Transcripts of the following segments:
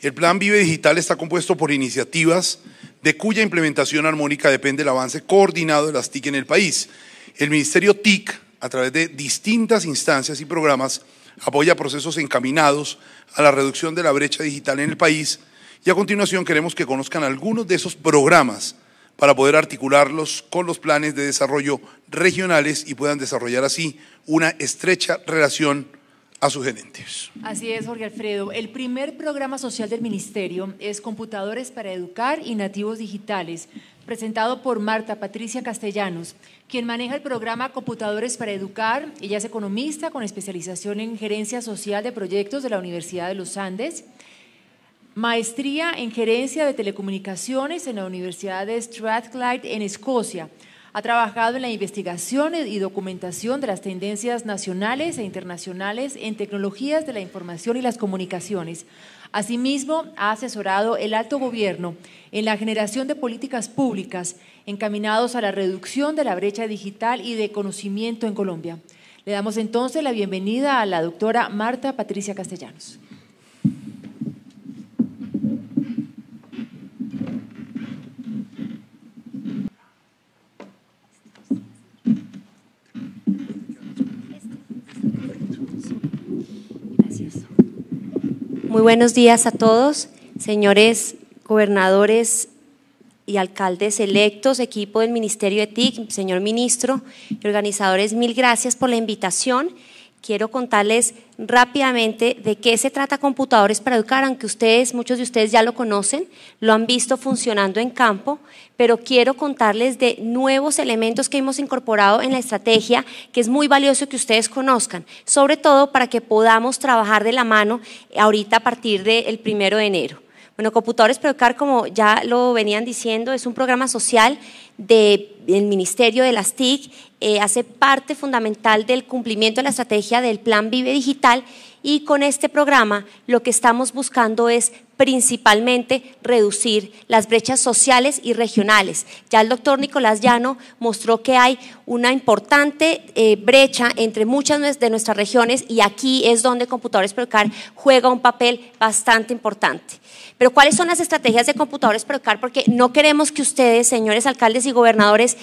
El plan Vive Digital está compuesto por iniciativas de cuya implementación armónica depende el avance coordinado de las TIC en el país. El Ministerio TIC, a través de distintas instancias y programas, apoya procesos encaminados a la reducción de la brecha digital en el país y a continuación queremos que conozcan algunos de esos programas para poder articularlos con los planes de desarrollo regionales y puedan desarrollar así una estrecha relación a sus Así es, Jorge Alfredo. El primer programa social del ministerio es Computadores para Educar y Nativos Digitales, presentado por Marta Patricia Castellanos, quien maneja el programa Computadores para Educar. Ella es economista con especialización en gerencia social de proyectos de la Universidad de los Andes. Maestría en Gerencia de Telecomunicaciones en la Universidad de Strathclyde en Escocia. Ha trabajado en la investigación y documentación de las tendencias nacionales e internacionales en tecnologías de la información y las comunicaciones. Asimismo, ha asesorado el alto gobierno en la generación de políticas públicas encaminados a la reducción de la brecha digital y de conocimiento en Colombia. Le damos entonces la bienvenida a la doctora Marta Patricia Castellanos. Muy buenos días a todos, señores gobernadores y alcaldes electos, equipo del Ministerio de TIC, señor ministro y organizadores, mil gracias por la invitación quiero contarles rápidamente de qué se trata Computadores para Educar, aunque ustedes, muchos de ustedes ya lo conocen, lo han visto funcionando en campo, pero quiero contarles de nuevos elementos que hemos incorporado en la estrategia, que es muy valioso que ustedes conozcan, sobre todo para que podamos trabajar de la mano ahorita a partir del primero de enero. Bueno, Computadores Producar, como ya lo venían diciendo, es un programa social del Ministerio de las TIC, eh, hace parte fundamental del cumplimiento de la estrategia del Plan Vive Digital y con este programa lo que estamos buscando es principalmente reducir las brechas sociales y regionales. Ya el doctor Nicolás Llano mostró que hay una importante eh, brecha entre muchas de nuestras regiones y aquí es donde Computadores Procar juega un papel bastante importante. Pero ¿cuáles son las estrategias de Computadores Procar? Porque no queremos que ustedes, señores alcaldes y gobernadores,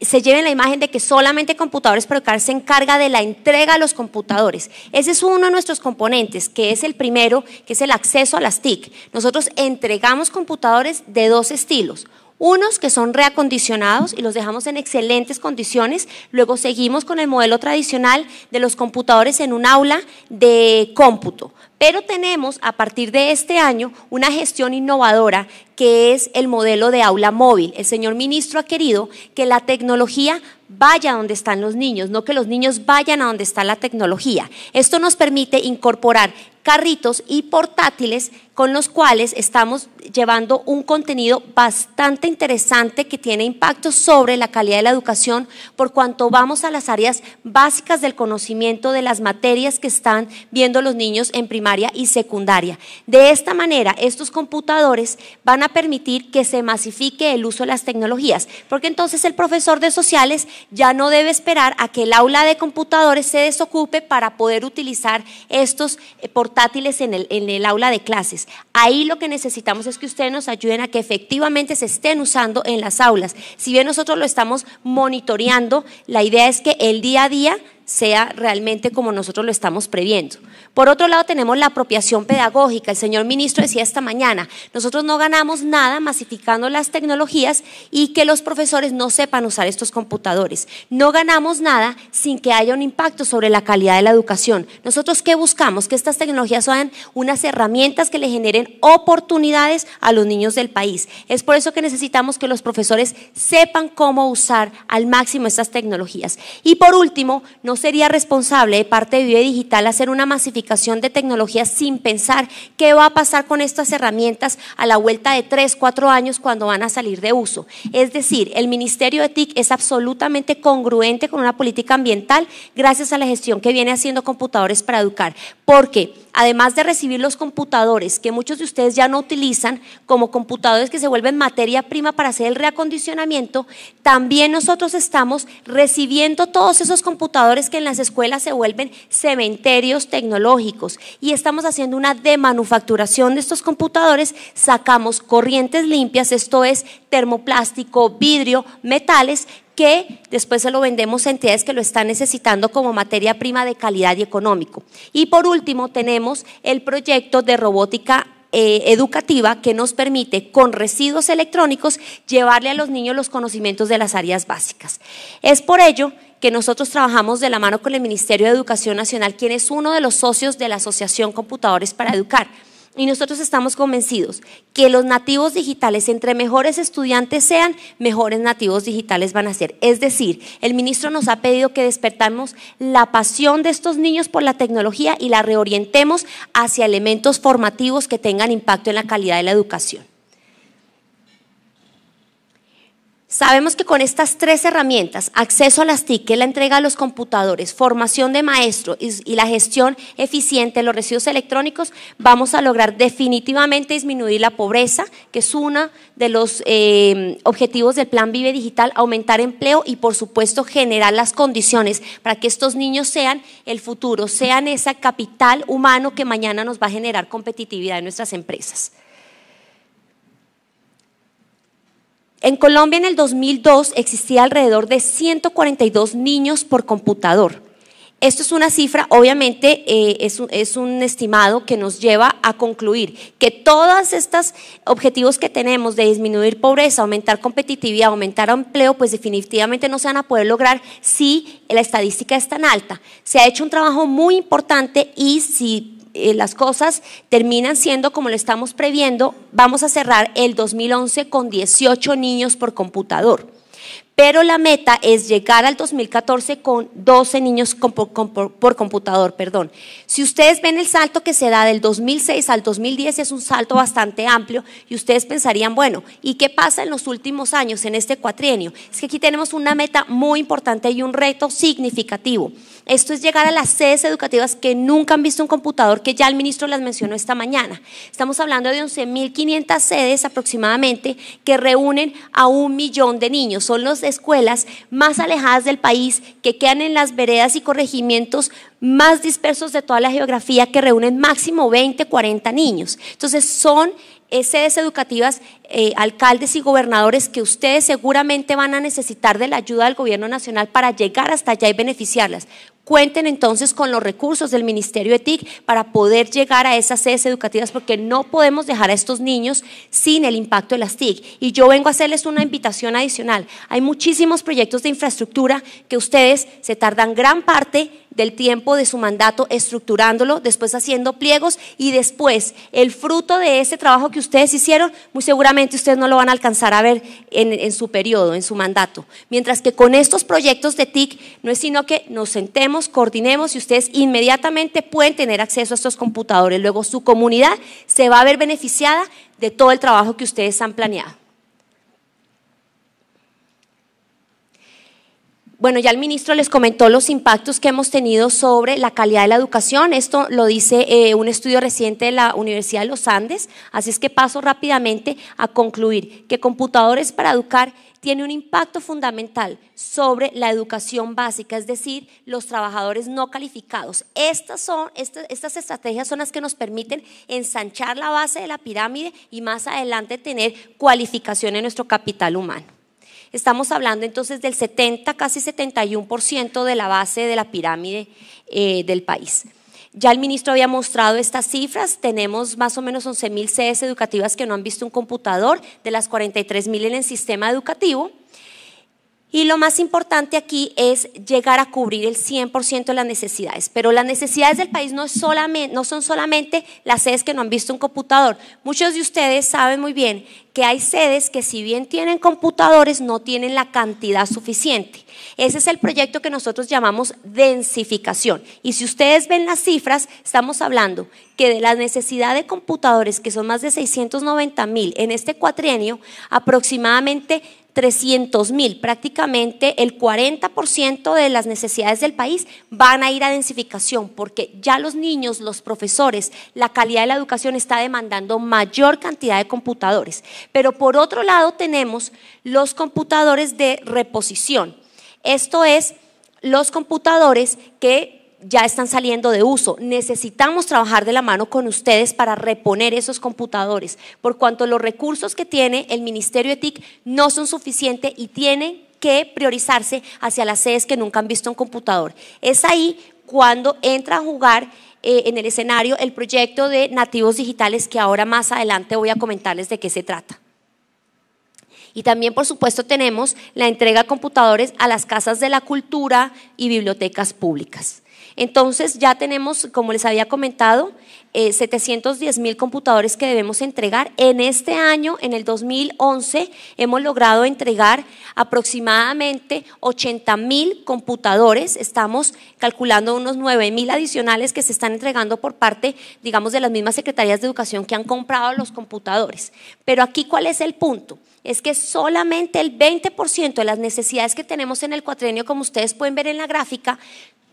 se lleven la imagen de que solamente computadores, pero que se encarga de la entrega a los computadores. Ese es uno de nuestros componentes, que es el primero, que es el acceso a las TIC. Nosotros entregamos computadores de dos estilos. Unos que son reacondicionados y los dejamos en excelentes condiciones, luego seguimos con el modelo tradicional de los computadores en un aula de cómputo. Pero tenemos a partir de este año una gestión innovadora que es el modelo de aula móvil. El señor ministro ha querido que la tecnología vaya donde están los niños, no que los niños vayan a donde está la tecnología. Esto nos permite incorporar carritos y portátiles con los cuales estamos llevando un contenido bastante interesante que tiene impacto sobre la calidad de la educación por cuanto vamos a las áreas básicas del conocimiento de las materias que están viendo los niños en primaria y secundaria. De esta manera, estos computadores van a permitir que se masifique el uso de las tecnologías, porque entonces el profesor de sociales ya no debe esperar a que el aula de computadores se desocupe para poder utilizar estos portátiles eh, el, en el aula de clases. Ahí lo que necesitamos es que ustedes nos ayuden a que efectivamente se estén usando en las aulas. Si bien nosotros lo estamos monitoreando, la idea es que el día a día sea realmente como nosotros lo estamos previendo. Por otro lado, tenemos la apropiación pedagógica. El señor ministro decía esta mañana, nosotros no ganamos nada masificando las tecnologías y que los profesores no sepan usar estos computadores. No ganamos nada sin que haya un impacto sobre la calidad de la educación. Nosotros qué buscamos? Que estas tecnologías sean unas herramientas que le generen oportunidades a los niños del país. Es por eso que necesitamos que los profesores sepan cómo usar al máximo estas tecnologías. Y por último, nos sería responsable de parte de Vive Digital hacer una masificación de tecnologías sin pensar qué va a pasar con estas herramientas a la vuelta de 3, 4 años cuando van a salir de uso. Es decir, el Ministerio de TIC es absolutamente congruente con una política ambiental gracias a la gestión que viene haciendo computadores para educar, porque además de recibir los computadores que muchos de ustedes ya no utilizan como computadores que se vuelven materia prima para hacer el reacondicionamiento, también nosotros estamos recibiendo todos esos computadores que en las escuelas se vuelven cementerios tecnológicos y estamos haciendo una demanufacturación de estos computadores, sacamos corrientes limpias, esto es termoplástico, vidrio, metales que después se lo vendemos a entidades que lo están necesitando como materia prima de calidad y económico. Y por último, tenemos el proyecto de robótica eh, educativa que nos permite con residuos electrónicos llevarle a los niños los conocimientos de las áreas básicas. Es por ello que nosotros trabajamos de la mano con el Ministerio de Educación Nacional, quien es uno de los socios de la Asociación Computadores para Educar. Y nosotros estamos convencidos que los nativos digitales, entre mejores estudiantes sean, mejores nativos digitales van a ser. Es decir, el ministro nos ha pedido que despertamos la pasión de estos niños por la tecnología y la reorientemos hacia elementos formativos que tengan impacto en la calidad de la educación. Sabemos que con estas tres herramientas, acceso a las TIC, la entrega de los computadores, formación de maestros y, la gestión eficiente de los residuos electrónicos, vamos a lograr definitivamente disminuir la pobreza, que es uno de los eh, objetivos del Plan Vive Digital, aumentar empleo y por supuesto generar las condiciones para que estos niños sean el futuro, sean ese capital humano que mañana nos va a generar competitividad en nuestras empresas. En Colombia en el 2002 existía alrededor de 142 niños por computador. Esto es una cifra, obviamente eh, es, un, es, un, estimado que nos lleva a concluir que todos estos objetivos que tenemos de disminuir pobreza, aumentar competitividad, aumentar empleo, pues definitivamente no se van a poder lograr si la estadística es tan alta. Se ha hecho un trabajo muy importante y si eh, las cosas terminan siendo como lo estamos previendo, vamos a cerrar el 2011 con 18 niños por computador. Pero la meta es llegar al 2014 con 12 niños por, computador. Perdón. Si ustedes ven el salto que se da del 2006 al 2010, es un salto bastante amplio y ustedes pensarían, bueno, ¿y qué pasa en los últimos años, en este cuatrienio? Es que aquí tenemos una meta muy importante y un reto significativo. Esto es llegar a las sedes educativas que nunca han visto un computador, que ya el ministro las mencionó esta mañana. Estamos hablando de 11.500 sedes aproximadamente que reúnen a un millón de niños. Son las escuelas más alejadas del país que quedan en las veredas y corregimientos más dispersos de toda la geografía que reúnen máximo 20, 40 niños. Entonces son eh, sedes educativas, eh, alcaldes y gobernadores que ustedes seguramente van a necesitar de la ayuda del gobierno nacional para llegar hasta allá y beneficiarlas. Cuenten entonces con los recursos del Ministerio de TIC para poder llegar a esas sedes educativas porque no podemos dejar a estos niños sin el impacto de las TIC. Y yo vengo a hacerles una invitación adicional. Hay muchísimos proyectos de infraestructura que ustedes se tardan gran parte del tiempo de su mandato estructurándolo, después haciendo pliegos y después el fruto de ese trabajo que ustedes hicieron, muy seguramente ustedes no lo van a alcanzar a ver en, su periodo, en su mandato. Mientras que con estos proyectos de TIC no es sino que nos sentemos coordinemos y ustedes inmediatamente pueden tener acceso a estos computadores. Luego su comunidad se va a ver beneficiada de todo el trabajo que ustedes han planeado. Bueno, ya el ministro les comentó los impactos que hemos tenido sobre la calidad de la educación. Esto lo dice eh, un estudio reciente de la Universidad de los Andes. Así es que paso rápidamente a concluir que computadores para educar tiene un impacto fundamental sobre la educación básica, es decir, los trabajadores no calificados. Estas, son, este, estas, estrategias son las que nos permiten ensanchar la base de la pirámide y más adelante tener cualificación en nuestro capital humano. Estamos hablando entonces del 70, casi 71% de la base de la pirámide eh, del país. Ya el ministro había mostrado estas cifras. Tenemos más o menos 11.000 sedes educativas que no han visto un computador, de las 43.000 en el sistema educativo. Y lo más importante aquí es llegar a cubrir el 100% de las necesidades. Pero las necesidades del país no, no son solamente las sedes que no han visto un computador. Muchos de ustedes saben muy bien que hay sedes que si bien tienen computadores, no tienen la cantidad suficiente. Ese es el proyecto que nosotros llamamos densificación. Y si ustedes ven las cifras, estamos hablando que de la necesidad de computadores, que son más de 690 mil en este cuatrienio, aproximadamente 300 mil, prácticamente el 40% de las necesidades del país van a ir a densificación, porque ya los niños, los profesores, la calidad de la educación está demandando mayor cantidad de computadores. Pero por otro lado tenemos los computadores de reposición esto es los computadores que ya están saliendo de uso. Necesitamos trabajar de la mano con ustedes para reponer esos computadores, por cuanto los recursos que tiene el Ministerio de TIC no son suficientes y tienen que priorizarse hacia las sedes que nunca han visto un computador. Es ahí cuando entra a jugar eh, en el escenario el proyecto de nativos digitales que ahora más adelante voy a comentarles de qué se trata. Y también, por supuesto, tenemos la entrega de computadores a las casas de la cultura y bibliotecas públicas. Entonces ya tenemos, como les había comentado, 710 eh, mil computadores que debemos entregar. En este año, en el 2011, hemos logrado entregar aproximadamente 80 mil computadores. Estamos calculando unos 9 mil adicionales que se están entregando por parte, digamos, de las mismas secretarías de educación que han comprado los computadores. Pero aquí, ¿cuál es el punto? es que solamente el 20% de las necesidades que tenemos en el cuatrenio, como ustedes pueden ver en la gráfica,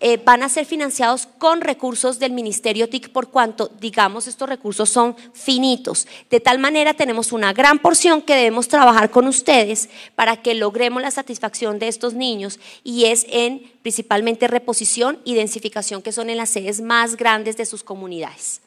eh, van a ser financiados con recursos del Ministerio TIC por cuanto, digamos, estos recursos son finitos. De tal manera tenemos una gran porción que debemos trabajar con ustedes para que logremos la satisfacción de estos niños y es en principalmente reposición y densificación, que son en las sedes más grandes de sus comunidades.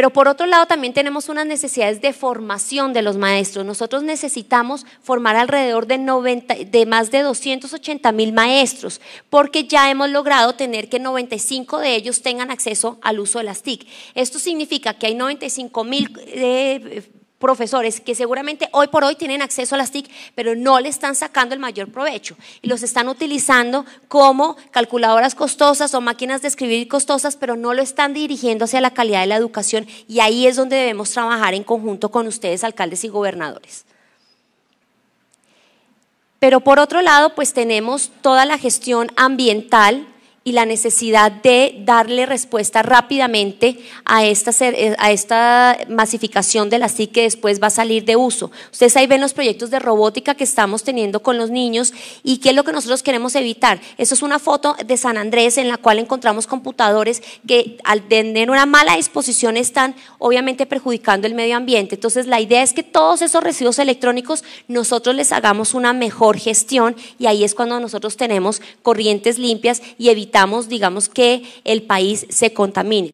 Pero por otro lado también tenemos unas necesidades de formación de los maestros. Nosotros necesitamos formar alrededor de, 90, de más de 280 mil maestros, porque ya hemos logrado tener que 95 de ellos tengan acceso al uso de las TIC. Esto significa que hay 95 mil eh, profesores que seguramente hoy por hoy tienen acceso a las TIC, pero no le están sacando el mayor provecho y los están utilizando como calculadoras costosas o máquinas de escribir costosas, pero no lo están dirigiendo hacia la calidad de la educación y ahí es donde debemos trabajar en conjunto con ustedes, alcaldes y gobernadores. Pero por otro lado, pues tenemos toda la gestión ambiental y la necesidad de darle respuesta rápidamente a esta, eh, a esta masificación de la SIC que después va a salir de uso. Ustedes ahí ven los proyectos de robótica que estamos teniendo con los niños y qué es lo que nosotros queremos evitar. eso es una foto de San Andrés en la cual encontramos computadores que al tener una mala disposición están obviamente perjudicando el medio ambiente. Entonces la idea es que todos esos residuos electrónicos nosotros les hagamos una mejor gestión y ahí es cuando nosotros tenemos corrientes limpias y evitamos evitamos, digamos, que el país se contamine.